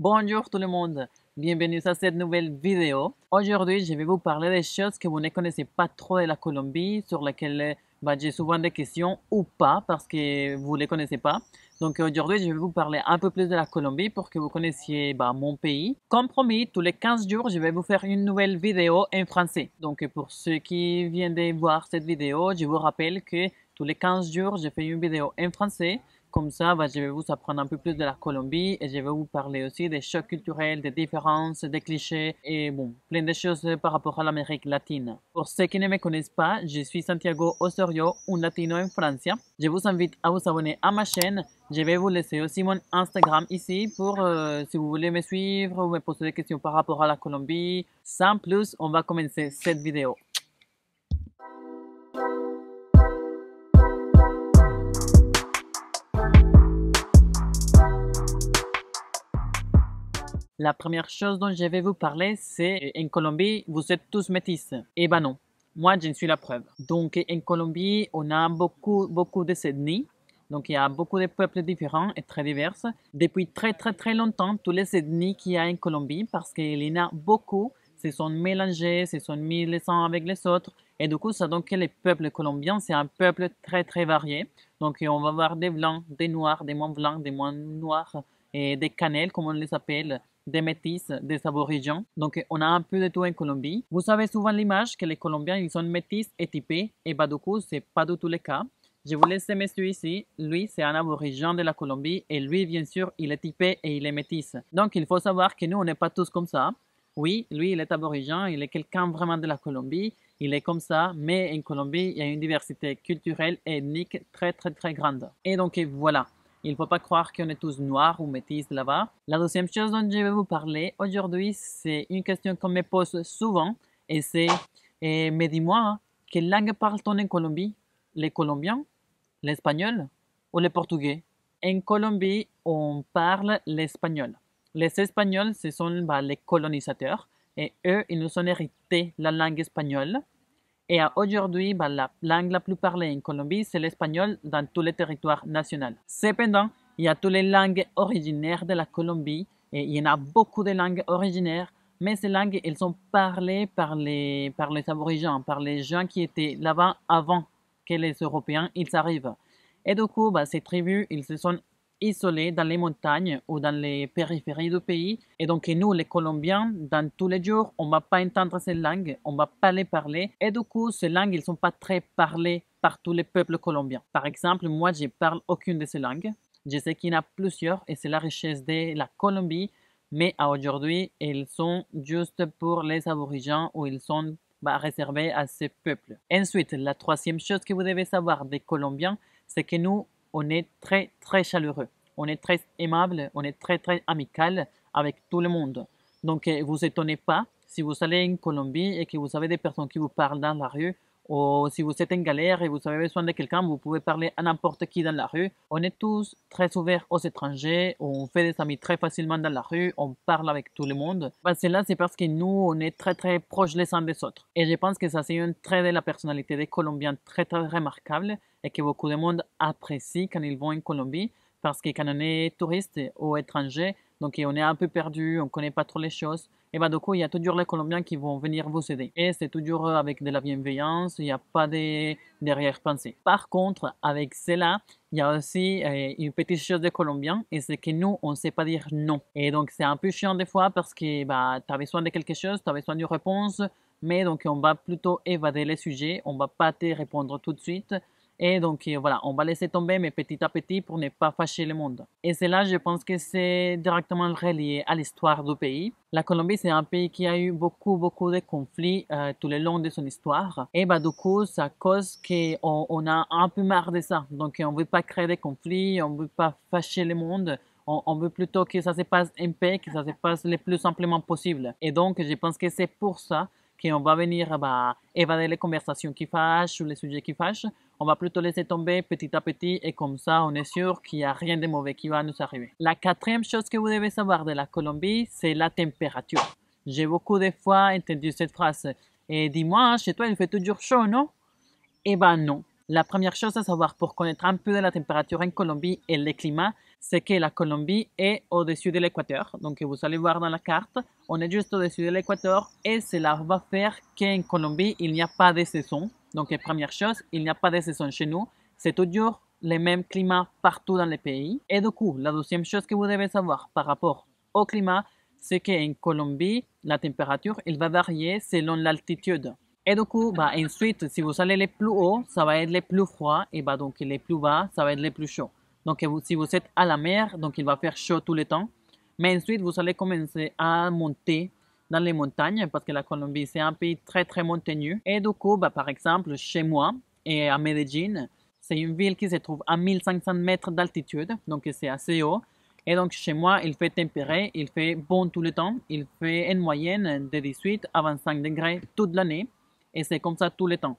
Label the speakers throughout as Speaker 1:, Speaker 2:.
Speaker 1: Bonjour tout le monde, bienvenue à cette nouvelle vidéo. Aujourd'hui, je vais vous parler des choses que vous ne connaissez pas trop de la Colombie, sur lesquelles bah, j'ai souvent des questions ou pas parce que vous ne les connaissez pas. Donc aujourd'hui, je vais vous parler un peu plus de la Colombie pour que vous connaissiez bah, mon pays. Comme promis, tous les 15 jours, je vais vous faire une nouvelle vidéo en français. Donc pour ceux qui viennent de voir cette vidéo, je vous rappelle que tous les 15 jours, je fais une vidéo en français. Comme ça, bah, je vais vous apprendre un peu plus de la Colombie et je vais vous parler aussi des chocs culturels, des différences, des clichés et bon, plein de choses par rapport à l'Amérique latine. Pour ceux qui ne me connaissent pas, je suis Santiago Osorio, un latino en France. Je vous invite à vous abonner à ma chaîne. Je vais vous laisser aussi mon Instagram ici pour euh, si vous voulez me suivre ou me poser des questions par rapport à la Colombie. Sans plus, on va commencer cette vidéo. La première chose dont je vais vous parler, c'est euh, en Colombie, vous êtes tous métis. Eh ben non, moi je ne suis la preuve. Donc en Colombie, on a beaucoup, beaucoup de ethnies. Donc il y a beaucoup de peuples différents et très divers. Depuis très très très longtemps, tous les ethnies qu'il y a en Colombie, parce qu'il y en a beaucoup, se sont mélangés, se sont mis les uns avec les autres. Et du coup, ça donc, les peuples colombiens, c'est un peuple très très varié. Donc on va voir des blancs, des noirs, des moins blancs, des moins noirs, et des cannelles, comme on les appelle, des métis, des aborigènes. Donc, on a un peu de tout en Colombie. Vous savez souvent l'image que les Colombiens, ils sont métis et typés. Et bah, du coup, c'est pas du tout le cas. Je vous laisse ce monsieur ici. Lui, c'est un aborigène de la Colombie. Et lui, bien sûr, il est typé et il est métis. Donc, il faut savoir que nous, on n'est pas tous comme ça. Oui, lui, il est aborigène. Il est quelqu'un vraiment de la Colombie. Il est comme ça, mais en Colombie, il y a une diversité culturelle et ethnique très, très, très grande. Et donc, voilà. Il ne faut pas croire qu'on est tous noirs ou métis là-bas. La deuxième chose dont je vais vous parler aujourd'hui, c'est une question qu'on me pose souvent et c'est Mais dis-moi, quelle langue parle-t-on en Colombie Les Colombiens L'espagnol Ou les portugais En Colombie, on parle l'espagnol. Les Espagnols, ce sont bah, les colonisateurs et eux, ils nous ont hérité la langue espagnole. Et aujourd'hui, bah, la langue la plus parlée en Colombie, c'est l'espagnol dans tous les territoires nationaux. Cependant, il y a toutes les langues originaires de la Colombie et il y en a beaucoup de langues originaires, mais ces langues, elles sont parlées par les, par les aborigènes, par les gens qui étaient là-bas avant que les Européens ils arrivent. Et du coup, bah, ces tribus, ils se sont isolés dans les montagnes ou dans les périphéries du pays. Et donc nous, les Colombiens, dans tous les jours, on ne va pas entendre ces langues, on ne va pas les parler. Et du coup, ces langues, elles ne sont pas très parlées par tous les peuples colombiens. Par exemple, moi, je ne parle aucune de ces langues. Je sais qu'il y en a plusieurs et c'est la richesse de la Colombie. Mais aujourd'hui, elles sont juste pour les aborigènes ou ils sont réservées bah, réservés à ces peuples. Ensuite, la troisième chose que vous devez savoir des Colombiens, c'est que nous, on est très très chaleureux, on est très aimable, on est très très amical avec tout le monde. Donc eh, vous étonnez pas si vous allez en Colombie et que vous avez des personnes qui vous parlent dans la rue ou si vous êtes en galère et vous avez besoin de quelqu'un, vous pouvez parler à n'importe qui dans la rue. On est tous très ouverts aux étrangers, on fait des amis très facilement dans la rue, on parle avec tout le monde. Ben, là c'est parce que nous, on est très très proches les uns des autres. Et je pense que ça, c'est un trait de la personnalité des Colombiens très très remarquable et que beaucoup de monde apprécie quand ils vont en Colombie parce que quand on est touriste ou étranger, donc on est un peu perdu, on ne connaît pas trop les choses. Et bien bah, du coup, il y a toujours les Colombiens qui vont venir vous aider. Et c'est toujours euh, avec de la bienveillance, il n'y a pas de derrière-pensée. Par contre, avec cela, il y a aussi euh, une petite chose des Colombiens, et c'est que nous, on ne sait pas dire non. Et donc, c'est un peu chiant des fois parce que bah, tu as besoin de quelque chose, tu as besoin d'une réponse, mais donc on va plutôt évader les sujets, on ne va pas te répondre tout de suite, et donc euh, voilà, on va laisser tomber, mais petit à petit pour ne pas fâcher le monde. Et c'est là, je pense que c'est directement relié à l'histoire du pays. La Colombie, c'est un pays qui a eu beaucoup, beaucoup de conflits euh, tout le long de son histoire. Et bah, du coup, ça cause qu'on on a un peu marre de ça. Donc, on ne veut pas créer des conflits, on ne veut pas fâcher le monde on, veut plutôt que ça se passe en paix, que ça se passe le plus simplement possible. Et donc, je pense que c'est pour ça qu'on va venir évader les conversations qui fâchent ou les sujets qui fâchent. On va plutôt laisser tomber petit à petit et comme ça, on est sûr qu'il n'y a rien de mauvais qui va nous arriver. La quatrième chose que vous devez savoir de la Colombie, c'est la température. J'ai beaucoup de fois entendu cette phrase. Et «Eh, dis-moi, chez toi, il fait toujours chaud, non Eh ben non. La première chose à savoir pour connaître un peu de la température en Colombie et le climat, c'est que la Colombie est au-dessus de l'équateur. Donc vous allez voir dans la carte, on est juste au-dessus de l'équateur et cela va faire qu'en Colombie, il n'y a pas de saison. Donc première chose, il n'y a pas de saison chez nous. C'est toujours le même climat partout dans le pays. Et du coup, la deuxième chose que vous devez savoir par rapport au climat, c'est qu'en Colombie, la température, elle va varier selon l'altitude. Et du coup, bah, ensuite, si vous allez les plus hauts, ça va être les plus froids. Et bah, donc, les plus bas, ça va être les plus chauds. Donc, si vous êtes à la mer, donc il va faire chaud tout le temps. Mais ensuite, vous allez commencer à monter dans les montagnes parce que la Colombie, c'est un pays très, très montagneux. Et du coup, par exemple, chez moi et à Medellín, c'est une ville qui se trouve à 1500 mètres d'altitude. Donc, c'est assez haut. Et donc, chez moi, il fait tempéré, il fait bon tout le temps. Il fait une moyenne de 18 à 25 degrés toute l'année. Et c'est comme ça tout le temps.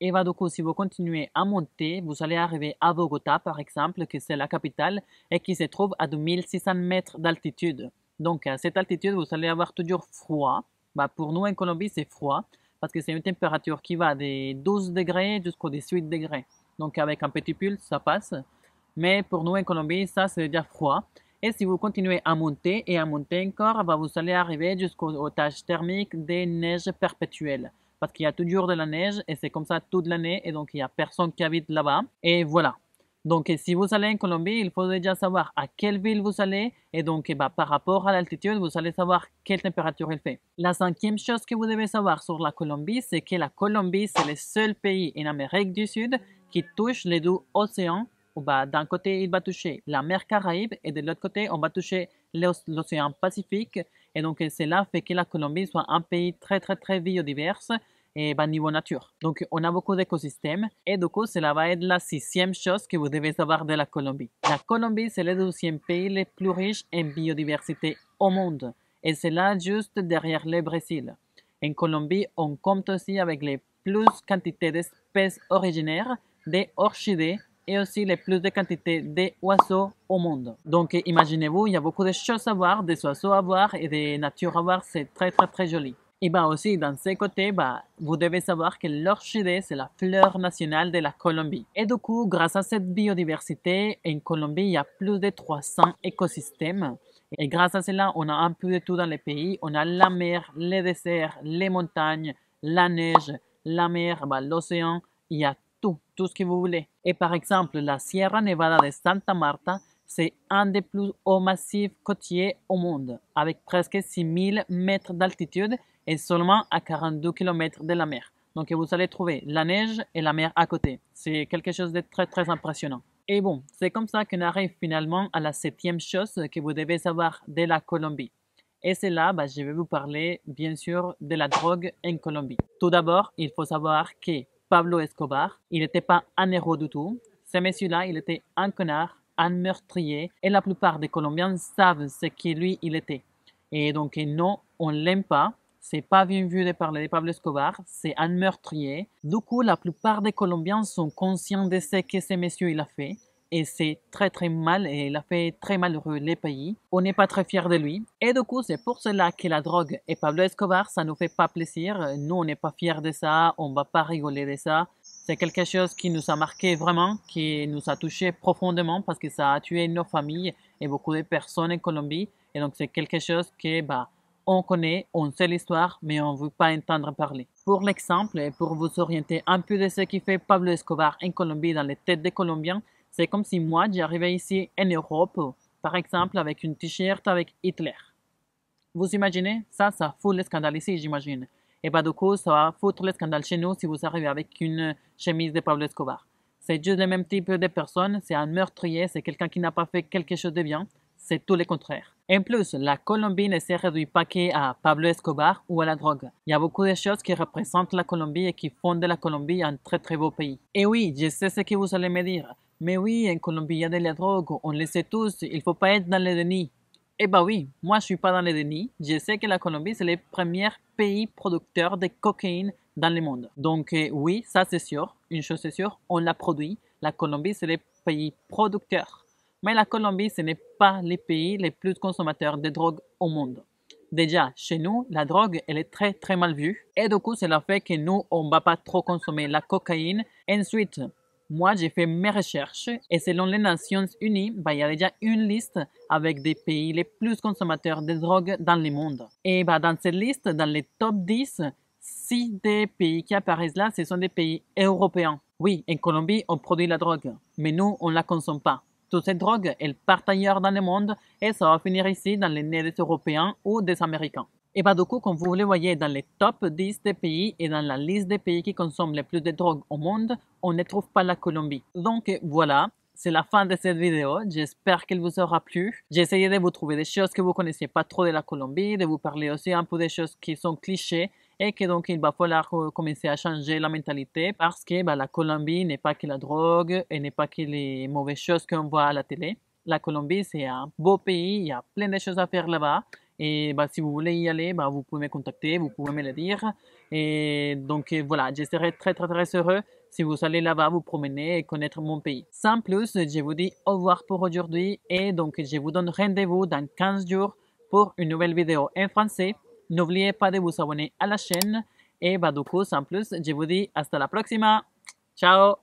Speaker 1: Et va du si vous continuez à monter, vous allez arriver à Bogota, par exemple, qui c'est la capitale et qui se trouve à 2600 mètres d'altitude. Donc, à cette altitude, vous allez avoir toujours froid. Bah, pour nous, en Colombie, c'est froid parce que c'est une température qui va des 12 degrés jusqu'aux 18 degrés. Donc, avec un petit pull, ça passe. Mais pour nous, en Colombie, ça, c'est déjà froid. Et si vous continuez à monter et à monter encore, bah, vous allez arriver jusqu'aux tâches thermiques des neiges perpétuelles parce qu'il y a toujours de la neige et c'est comme ça toute l'année et donc il n'y a personne qui habite là-bas. Et voilà. Donc eh, si vous allez en Colombie, il faut déjà savoir à quelle ville vous allez et donc eh, bah, par rapport à l'altitude, vous allez savoir quelle température il fait. La cinquième chose que vous devez savoir sur la Colombie, c'est que la Colombie, c'est le seul pays en Amérique du Sud qui touche les deux océans. Bah, D'un côté, il va toucher la mer Caraïbe et de l'autre côté, on va toucher l'océan Pacifique. Et donc, euh, cela fait que la Colombie soit un pays très, très, très biodiverse et bas niveau nature. Donc, on a beaucoup d'écosystèmes et du coup, cela va être la sixième chose que vous devez savoir de la Colombie. La Colombie, c'est le deuxième pays le plus riche en biodiversité au monde et c'est juste derrière le Brésil. En Colombie, on compte aussi avec les plus quantités d'espèces originaires des orchidées et aussi les plus de quantité d'oiseaux au monde. Donc imaginez-vous, il y a beaucoup de choses à voir, des oiseaux à voir et des natures à voir, c'est très très très joli. Et bien bah aussi, dans ces côtés, bah, vous devez savoir que l'orchidée, c'est la fleur nationale de la Colombie. Et du coup, grâce à cette biodiversité, en Colombie, il y a plus de 300 écosystèmes. Et grâce à cela, on a un peu de tout dans le pays. On a la mer, les déserts, les montagnes, la neige, la mer, bah, l'océan. Il y a tout ce que vous voulez. Et par exemple, la Sierra Nevada de Santa Marta, c'est un des plus hauts massifs côtiers au monde, avec presque 6000 mètres d'altitude et seulement à 42 km de la mer. Donc vous allez trouver la neige et la mer à côté. C'est quelque chose de très très impressionnant. Et bon, c'est comme ça qu'on arrive finalement à la septième chose que vous devez savoir de la Colombie. Et c'est là, bah, je vais vous parler bien sûr de la drogue en Colombie. Tout d'abord, il faut savoir que Pablo Escobar. Il n'était pas un héros du tout. Ce monsieur-là, il était un connard, un meurtrier, et la plupart des Colombiens savent ce qu'il lui, il était. Et donc, non, on l'aime pas. C'est pas bien vu de parler de Pablo Escobar, c'est un meurtrier. Du coup, la plupart des Colombiens sont conscients de ce que ce monsieur il a fait et c'est très très mal et il a fait très malheureux les pays. On n'est pas très fiers de lui. Et du coup, c'est pour cela que la drogue et Pablo Escobar, ça nous fait pas plaisir. Nous, on n'est pas fiers de ça, on va pas rigoler de ça. C'est quelque chose qui nous a marqué vraiment, qui nous a touché profondément parce que ça a tué nos familles et beaucoup de personnes en Colombie. Et donc, c'est quelque chose que, bah, on connaît, on sait l'histoire, mais on ne veut pas entendre parler. Pour l'exemple, et pour vous orienter un peu de ce qui fait Pablo Escobar en Colombie dans les têtes des Colombiens, c'est comme si moi, j'arrivais ici en Europe, par exemple, avec une t-shirt avec Hitler. Vous imaginez Ça, ça fout le scandale ici, j'imagine. Et pas du coup, ça va foutre le scandale chez nous si vous arrivez avec une chemise de Pablo Escobar. C'est juste le même type de personne, c'est un meurtrier, c'est quelqu'un qui n'a pas fait quelque chose de bien, c'est tout le contraire. En plus, la Colombie ne se réduit pas qu'à Pablo Escobar ou à la drogue. Il y a beaucoup de choses qui représentent la Colombie et qui font de la Colombie un très très beau pays. Et oui, je sais ce que vous allez me dire. Mais oui, en Colombie, il y a de la drogue, on le sait tous, il ne faut pas être dans le déni. Eh bien oui, moi je ne suis pas dans le déni. Je sais que la Colombie, c'est le premier pays producteur de cocaïne dans le monde. Donc euh, oui, ça c'est sûr. Une chose c'est sûre, on la produit. La Colombie, c'est le pays producteur. Mais la Colombie, ce n'est pas le pays le plus consommateur de drogue au monde. Déjà, chez nous, la drogue, elle est très très mal vue. Et du coup, cela fait que nous, on ne va pas trop consommer la cocaïne. Ensuite, moi, j'ai fait mes recherches et selon les Nations Unies, bah, il y a déjà une liste avec des pays les plus consommateurs de drogue dans le monde. Et bah, dans cette liste, dans les top 10, 6 des pays qui apparaissent là, ce sont des pays européens. Oui, en Colombie, on produit la drogue, mais nous, on ne la consomme pas. Toutes ces drogues, elles partent ailleurs dans le monde et ça va finir ici dans les nez des Européens ou des Américains. Et du coup, comme vous le voyez dans les top 10 des pays et dans la liste des pays qui consomment le plus de drogue au monde, on ne trouve pas la Colombie. Donc voilà, c'est la fin de cette vidéo. J'espère qu'elle vous aura plu. J'ai essayé de vous trouver des choses que vous connaissiez pas trop de la Colombie, de vous parler aussi un peu des choses qui sont clichés et que donc il va falloir euh, commencer à changer la mentalité parce que bah, la Colombie n'est pas que la drogue et n'est pas que les mauvaises choses qu'on voit à la télé. La Colombie, c'est un beau pays, il y a plein de choses à faire là-bas et bah, si vous voulez y aller, bah, vous pouvez me contacter, vous pouvez me le dire. Et donc euh, voilà, je serai très très très heureux si vous allez là-bas vous promener et connaître mon pays. Sans plus, je vous dis au revoir pour aujourd'hui et donc je vous donne rendez-vous dans 15 jours pour une nouvelle vidéo en français. N'oubliez pas de vous abonner à la chaîne et bah du coup, sans plus, je vous dis hasta la prochaine. Ciao